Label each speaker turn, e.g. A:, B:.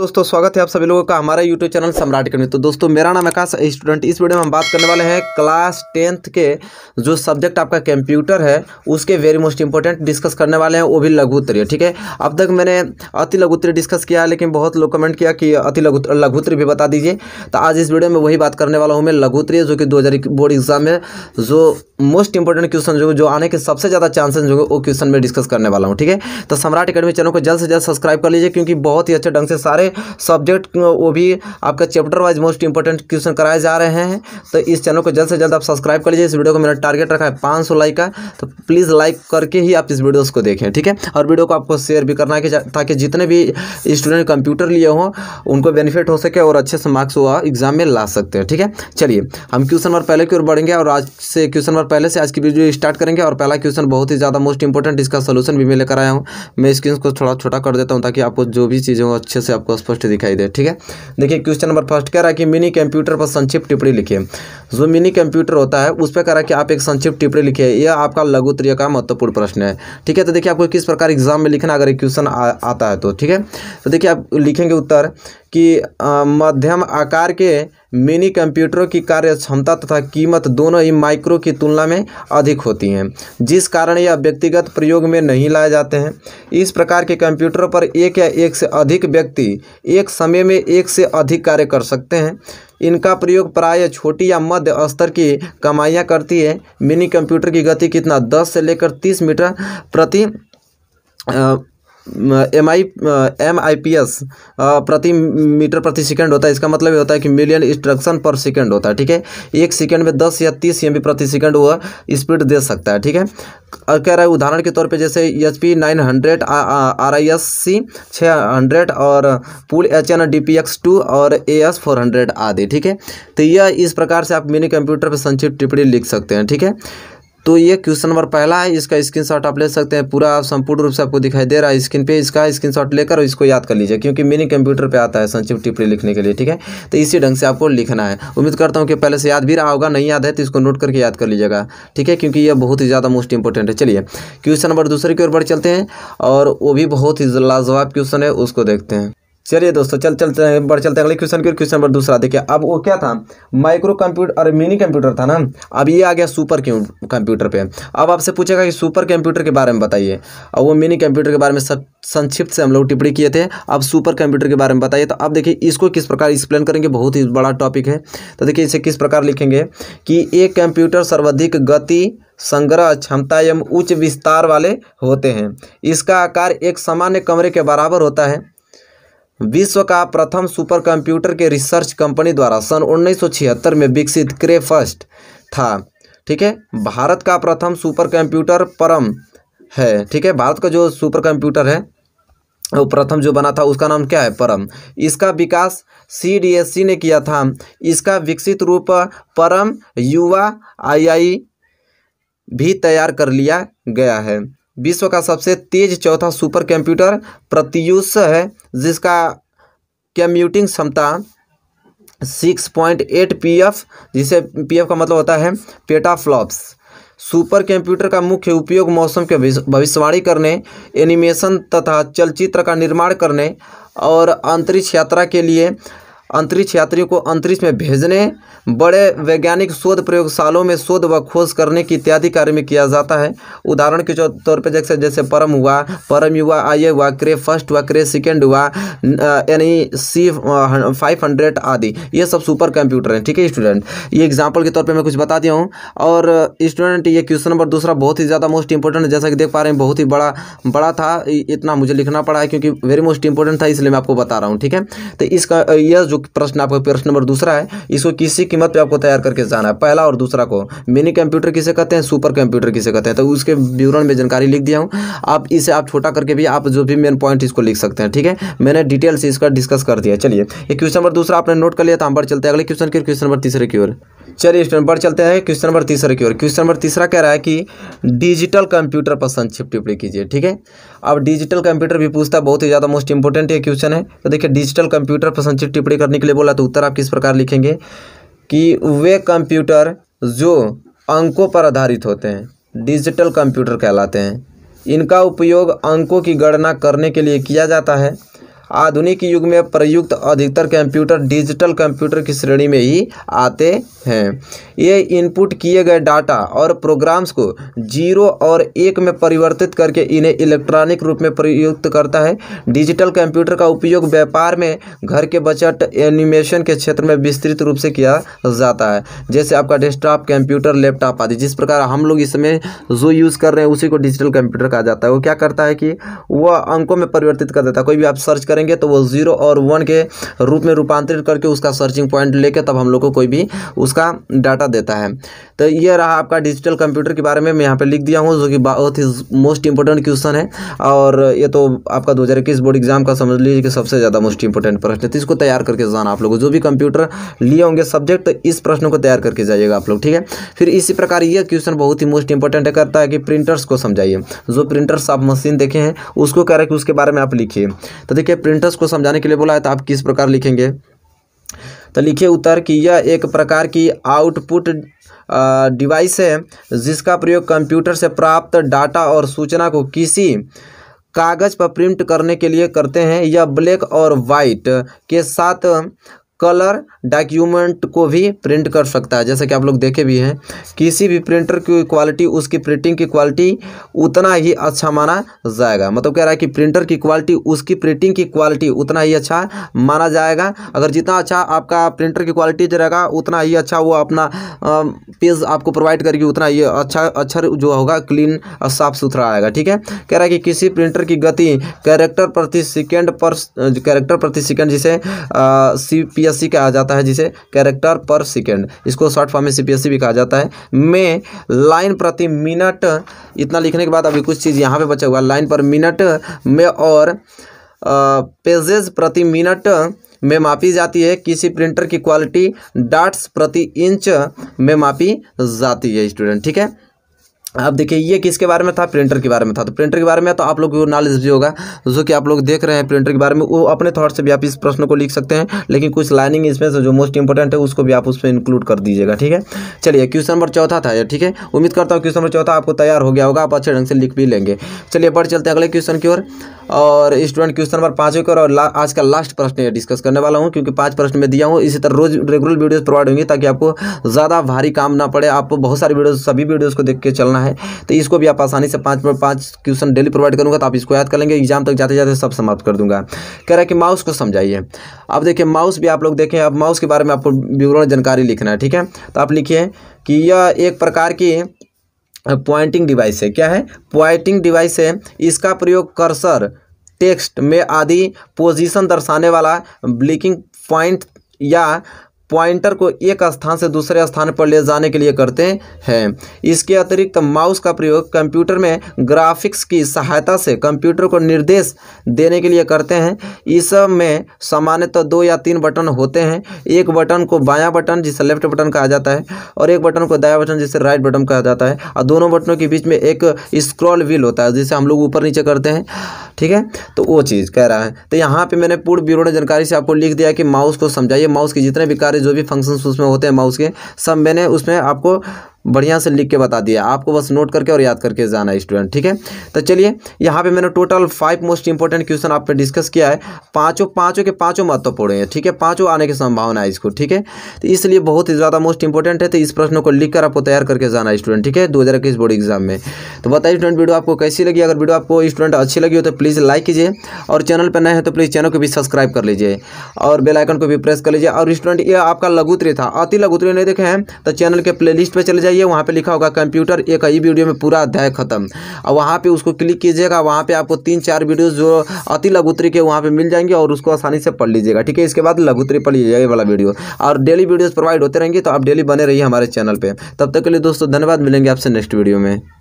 A: दोस्तों स्वागत है आप सभी लोगों का हमारा यूट्यूब चैनल सम्राट कमी तो दोस्तों मेरा नाम आकाश स्टूडेंट इस वीडियो में हम बात करने वाले हैं क्लास टेंथ के जो सब्जेक्ट आपका कंप्यूटर है उसके वेरी मोस्ट इंपॉर्टेंट डिस्कस करने वाले हैं वो भी लघुत्तरीय ठीक है अब तक मैंने अति लघुत्तरीय डिस्कस किया है लेकिन बहुत लोग कमेंट किया कि अति लघुत्तरीय भी बता दीजिए तो आज इस वीडियो में वही बात करने वाला हूँ मैं लघुत्तरीय जो कि दो बोर्ड एग्जाम में जो मोस्ट इंपॉर्टेंट क्वेश्चन जो जो आने के सबसे ज़्यादा चांसेस जो वो क्वेश्चन में डिस्कस करने वाला हूँ ठीक है तो सम्राट अकेडमी चैनल को जल्द से जल्द सब्सक्राइब कर लीजिए क्योंकि बहुत ही अच्छे ढंग से सारे सब्जेक्ट वो भी आपका chapter wise most important question कराए जा रहे हैं तो इस चैनल को जल्द से जल्द आप सब्सक्राइब कर लीजिए इस वीडियो को मेरा टारगेट रखा है पाँच सौ लाइक का तो प्लीज़ लाइक करके ही आप इस वीडियोज़ को देखें ठीक है और वीडियो को आपको शेयर भी करना है ताकि जितने भी स्टूडेंट कंप्यूटर लिए हों उनको बेनिफिट हो सके और अच्छे से मार्क्स वो एग्जाम में ला सकते हैं ठीक है चलिए हम क्वेश्चन नंबर पहले की ओर बढ़ेंगे और आज से क्वेश्चन नंबर पहले से आज की वीडियो स्टार्ट करेंगे और पहला क्वेश्चन बहुत ही ज़्यादा मोस्ट इंपॉर्टेंट इसका सोल्यूशन भी मैं लेकर आया हूँ मैं इस क्वेश्चन को थोड़ा छोटा कर देता हूँ ताकि आपको जो भी चीज़ें हो अच्छे से आपको स्पष्ट दिखाई दे ठीक है देखिए क्वेश्चन नंबर फर्स्ट कह रहा है कि मिनी कंप्यूटर पर संक्षिप्त टिप्पणी लिखिए जो मिनी कंप्यूटर होता है उस पर कह रहा है कि आप एक संक्षिप्त टिप्पणी लिखिए यह आपका लघु त्रिय का महत्वपूर्ण प्रश्न है ठीक है तो देखिए आपको किस प्रकार एग्जाम में लिखना अगर क्वेश्चन आता है तो ठीक है तो देखिए आप लिखेंगे उत्तर कि मध्यम आकार के मिनी कंप्यूटरों की कार्य क्षमता तथा कीमत दोनों ही माइक्रो की तुलना में अधिक होती हैं जिस कारण यह व्यक्तिगत प्रयोग में नहीं लाए जाते हैं इस प्रकार के कंप्यूटरों पर एक या एक से अधिक व्यक्ति एक समय में एक से अधिक कार्य कर सकते हैं इनका प्रयोग प्राय छोटी या मध्य स्तर की कमाइयाँ करती है मिनी कंप्यूटर की गति कितना दस से लेकर तीस मीटर प्रति आ, M I M I P S प्रति मीटर प्रति सेकंड होता है इसका मतलब ये होता है कि मिलियन इंस्ट्रक्शन पर सेकंड होता है ठीक है एक सेकंड में दस या तीस एम प्रति सेकंड वह स्पीड दे सकता है ठीक है और कह रहा है उदाहरण के तौर पे जैसे H P nine hundred R I S C छः हंड्रेड और Bull H N D P X two और ए एस फोर हंड्रेड आदि ठीक है तो यह इस प्रकार से आप मिनी कंप्यूटर पर संक्षिप्त टिप्पणी लिख सकते हैं ठीक है तो ये क्वेश्चन नंबर पहला है इसका स्क्रीनशॉट आप ले सकते हैं पूरा संपूर्ण रूप से आपको दिखाई दे रहा है स्क्रीन पे इसका स्क्रीनशॉट लेकर इसको याद कर लीजिए क्योंकि मिनी कंप्यूटर पे आता है संक्षिप्त टिप्पणी लिखने के लिए ठीक है तो इसी ढंग से आपको लिखना है उम्मीद करता हूँ कि पहले से याद भी रहा होगा नहीं याद है तो इसको नोट करके याद कर लीजिएगा ठीक है क्योंकि यह बहुत ही ज़्यादा मोस्ट इंपॉर्टेंट है चलिए क्वेश्चन नंबर दूसरे की ओर बढ़ चलते हैं और वो भी बहुत ही लाजवाब क्वेश्चन है उसको देखते हैं चलिए दोस्तों चल चलते हैं बढ़ चलते हैं अगले क्वेश्चन के क्वेश्चन नंबर दूसरा देखिए अब वो क्या था माइक्रो कंप्यूटर और मिनी कंप्यूटर था ना अब ये आ गया सुपर कंप्यूटर पे अब आपसे पूछेगा कि सुपर कंप्यूटर के बारे में बताइए अब वो मिनी कंप्यूटर के बारे में सब संक्षिप्त से हम लोग टिप्पणी किए थे अब सुपर कंप्यूटर के बारे में बताइए तो अब देखिए इसको किस प्रकार एक्सप्लेन करेंगे बहुत ही बड़ा टॉपिक है तो देखिए इसे किस प्रकार लिखेंगे कि एक कंप्यूटर सर्वाधिक गति संग्रह क्षमता एवं उच्च विस्तार वाले होते हैं इसका आकार एक सामान्य कमरे के बराबर होता है विश्व का प्रथम सुपर कंप्यूटर के रिसर्च कंपनी द्वारा सन 1976 में विकसित क्रे फर्स्ट था ठीक है भारत का प्रथम सुपर कंप्यूटर परम है ठीक है भारत का जो सुपर कंप्यूटर है वो प्रथम जो बना था उसका नाम क्या है परम इसका विकास सी e ने किया था इसका विकसित रूप परम युवा आई भी तैयार कर लिया गया है विश्व का सबसे तेज चौथा सुपर कंप्यूटर प्रत्यूष है जिसका कम्यूटिंग क्षमता six point eight P F जिसे पी एफ का मतलब होता है पेटाफ्लॉप्स सुपर कंप्यूटर का मुख्य उपयोग मौसम के भविष्यवाणी करने एनिमेशन तथा चलचित्र का निर्माण करने और अंतरिक्ष यात्रा के लिए अंतरिक्ष यात्रियों को अंतरिक्ष में भेजने बड़े वैज्ञानिक शोध प्रयोगशालों में शोध व खोज करने की इत्यादि कार्य में किया जाता है उदाहरण के तौर पर जैसे जैसे परम हुआ परम युवा आय हुआ क्रे फर्स्ट हुआ क्रे सेकेंड हुआ यानी सी फाइव हंड्रेड आदि ये सब सुपर कंप्यूटर हैं ठीक है स्टूडेंट ये एग्जाम्पल के तौर पर मैं कुछ बता दिया हूँ और स्टूडेंट ये क्वेश्चन नंबर दूसरा बहुत ही ज़्यादा मोस्ट इंपॉर्टेंट जैसा कि देख पा रहे हैं बहुत ही बड़ा बड़ा था इतना मुझे लिखना पड़ा है क्योंकि वेरी मोस्ट इंपॉर्टेंट था इसलिए मैं आपको बता रहा हूँ ठीक है तो इसका यह जो प्रश्न आपका प्रश्न नंबर दूसरा है इसको किसी कीमत पे आपको तैयार करके जाना है पहला और दूसरा को मिनी कंप्यूटर किसे कहते हैं सुपर कंप्यूटर किसे कहते हैं तो उसके विवरण में जानकारी लिख दिया हूँ आप इसे आप छोटा करके भी आप जो भी मेन पॉइंट इसको लिख सकते हैं ठीक है मैंने डिटेल से इसका डिस्कस कर दिया चलिए ये क्वेश्चन नंबर दूसरा आपने नोट कर लिया था तो हम बढ़ चलते हैं अगले क्वेश्चन की क्वेश्चन नंबर तीसरे की ओर चलिए स्टूडेंट बढ़ चलते हैं क्वेश्चन नंबर तीसरे की ओर क्वेश्चन नंबर तीसरा कह रहा है कि डिजिटल कंप्यूटर पर संक्षिप्त टिप्पणी कीजिए ठीक है अब डिजिटल कंप्यूटर भी पूछता है बहुत ही ज़्यादा मोस्ट इंपॉर्टेंट ये क्वेश्चन है तो देखिए डिजिटल कंप्यूटर पर संक्षिप्त टिप्पणी करने के लिए बोला तो उत्तर आप किस प्रकार लिखेंगे कि वे कंप्यूटर जो अंकों पर आधारित होते हैं डिजिटल कंप्यूटर कहलाते हैं इनका उपयोग अंकों की गणना करने के लिए किया जाता है आधुनिक युग में प्रयुक्त अधिकतर कंप्यूटर डिजिटल कंप्यूटर की श्रेणी में ही आते हैं ये इनपुट किए गए डाटा और प्रोग्राम्स को जीरो और एक में परिवर्तित करके इन्हें इलेक्ट्रॉनिक रूप में प्रयुक्त करता है डिजिटल कंप्यूटर का उपयोग व्यापार में घर के बजट एनिमेशन के क्षेत्र में विस्तृत रूप से किया जाता है जैसे आपका डेस्कटॉप कंप्यूटर लैपटॉप आदि जिस प्रकार हम लोग इसमें जो यूज़ कर रहे हैं उसी को डिजिटल कंप्यूटर कहा जाता है वो क्या करता है कि वह अंकों में परिवर्तित कर देता है कोई भी आप सर्च कर करेंगे तो वो ज़ीरो और वन के रूप में रूपांतरित करके उसका सर्चिंग पॉइंट लेके तब हम लोग को कोई भी उसका डाटा देता है तो ये रहा आपका डिजिटल कंप्यूटर के बारे में मैं यहाँ पे लिख दिया हूँ जो कि बहुत ही मोस्ट इंपॉर्टेंट क्वेश्चन है और ये तो आपका दो बोर्ड एग्जाम का समझ लीजिए कि सबसे ज़्यादा मोस्ट इंपॉर्टेंट प्रश्न है तो इसको तैयार करके जाना आप लोग जो भी कंप्यूटर लिए होंगे सब्जेक्ट तो इस प्रश्न को तैयार करके जाइएगा आप लोग ठीक है फिर इसी प्रकार ये क्वेश्चन बहुत ही मोस्ट इंपॉर्टेंट करता है कि प्रिंटर्स को समझाइए जो प्रिंटर्स आप मशीन देखे हैं उसको कह रहे हैं कि उसके बारे में आप लिखिए तो देखिए प्रिंटर्स को समझाने के लिए बोला है तो आप किस प्रकार लिखेंगे तो लिखे उत्तर कि यह एक प्रकार की आउटपुट डिवाइस है जिसका प्रयोग कंप्यूटर से प्राप्त डाटा और सूचना को किसी कागज़ पर प्रिंट करने के लिए करते हैं यह ब्लैक और वाइट के साथ कलर डॉक्यूमेंट को भी प्रिंट कर सकता है जैसे कि आप लोग देखे भी हैं किसी भी प्रिंटर की क्वालिटी उसकी प्रिंटिंग की क्वालिटी उतना ही अच्छा माना जाएगा मतलब कह रहा है कि प्रिंटर की क्वालिटी उसकी प्रिंटिंग की क्वालिटी उतना ही अच्छा माना जाएगा अगर जितना अच्छा आपका प्रिंटर की क्वालिटी रहेगा उतना ही अच्छा वो अपना पेज आपको प्रोवाइड करेगी उतना ही अच्छा अच्छा जो होगा क्लीन और साफ सुथरा आएगा ठीक है कह रहा है कि किसी प्रिंटर की गति कैरेक्टर प्रति सेकेंड पर कैरेक्टर प्रति सेकेंड जिसे सी पी सी कहा जाता है जिसे कैरेक्टर पर सेकेंड इसको शॉर्ट फॉर्म में सीपीएससी भी कहा जाता है में लाइन प्रति मिनट इतना लिखने के बाद अभी कुछ चीज़ यहाँ पे बचा हुआ लाइन पर मिनट में और पेजेज प्रति मिनट में मापी जाती है किसी प्रिंटर की क्वालिटी डाट्स प्रति इंच में मापी जाती है स्टूडेंट ठीक है अब देखिए ये किसके बारे में था प्रिंटर के बारे में था तो प्रिंटर के बारे में तो आप लोग को नॉलेज भी होगा जो कि आप लोग देख रहे हैं प्रिंटर के बारे में वो अपने थॉट से भी आप इस प्रश्न को लिख सकते हैं लेकिन कुछ लाइनिंग इसमें से जो मोस्ट इंपॉर्टेंट है उसको भी आप उसमें इंक्लूड कर दीजिएगा ठीक है चलिए क्वेश्चन नंबर चौथा था ठीक है उम्मीद करता हूँ क्वेश्चन नंबर चौथा आपको तैयार हो गया होगा आप अच्छे ढंग से लिख भी लेंगे चलिए बढ़ चलते हैं अगले क्वेश्चन की ओर और स्टूडेंट क्वेश्चन नंबर पाँचों की और आज का लास्ट प्रश्न ये डिस्कस करने वाला हूँ क्योंकि पाँच प्रश्न में दिया हूँ इसी तरह रोज रेगुलर वीडियोज़ प्रोवाइड होंगी ताकि आपको ज़्यादा भारी काम ना पड़े आप बहुत सारी वीडियोज़ सभी वीडियोज़ को देख के चलना करना है तो इसको भी आप आसानी से पाँच पाँच क्वेश्चन डेली प्रोवाइड करूँगा तो आप इसको याद कर लेंगे एग्जाम तक जाते जाते सब समाप्त कर दूंगा कह रहा है कि माउस को समझाइए अब देखिए माउस भी आप लोग देखें अब माउस के बारे में आपको विवरण जानकारी लिखना है ठीक है तो आप लिखिए कि यह एक प्रकार की पॉइंटिंग डिवाइस है क्या है पॉइंटिंग डिवाइस है इसका प्रयोग कर्सर टेक्स्ट में आदि पोजीशन दर्शाने वाला ब्लिकिंग पॉइंट या पॉइंटर को एक स्थान से दूसरे स्थान पर ले जाने के लिए करते हैं इसके अतिरिक्त माउस का प्रयोग कंप्यूटर में ग्राफिक्स की सहायता से कंप्यूटर को निर्देश देने के लिए करते हैं इस में सामान्यतः तो दो या तीन बटन होते हैं एक बटन को बायां बटन जिसे लेफ्ट बटन कहा जाता है और एक बटन को दाया बटन जिसे राइट बटन कहा जाता है और दोनों बटनों के बीच में एक स्क्रॉल व्हील होता है जिसे हम लोग ऊपर नीचे करते हैं ठीक है तो वो चीज़ कह रहा है तो यहाँ पर मैंने पूर्व ब्यूरो ने जानकारी से आपको लिख दिया कि माउस को समझाइए माउस के जितने भी कार्य सारे जो भी फंक्शंस उसमें होते हैं माउस के सब मैंने उसमें आपको बढ़िया से लिख के बता दिया आपको बस नोट करके और याद करके जाना है स्टूडेंट ठीक है तो चलिए यहाँ पे मैंने total five most important question आपने डिस्कस किया है पाँचों पाँचों के पाँचों महत्वपूर्ण हैं ठीक है पाँचों आने की संभावना है इसको ठीक है तो इसलिए बहुत ही ज़्यादा मोस्ट इंपॉर्टेंट है तो इस प्रश्न को लिख आपको तैयार करके जाना है स्टूडेंट ठीक है दो बोर्ड एग्जाम में तो बताइए स्टूडेंट वीडियो आपको कैसी लगी अगर वीडियो आपको स्टूडेंट अच्छी लगी हो तो प्लीज़ लाइक कीजिए और चैनल पर नए हैं तो प्लीज़ चैनल को भी सब्सक्राइब कर लीजिए और बेलाइकन को भी प्रेस कर लीजिए और स्टूडेंट ये आपका लघुत्री था अति लघुत्री नहीं देखे हैं तो चैनल के प्ले पे चले जाइए वहाँ पर लिखा होगा कंप्यूटर एक ही वीडियो में पूरा अध्याय खत्म और वहाँ पे उसको क्लिक कीजिएगा वहाँ पे आपको तीन चार वीडियो जो अति लघुतरी के वहाँ पर मिल जाएंगे और उसको आसानी से पढ़ लीजिएगा ठीक है इसके बाद लघुतरी पढ़ लीजिएगा ये वाला वीडियो और डेली वीडियोज़ प्रोवाइड होते रहेंगे तो आप डेली बने रहिए हमारे चैनल पर तब तक के लिए दोस्तों धन्यवाद मिलेंगे आपसे नेक्स्ट वीडियो में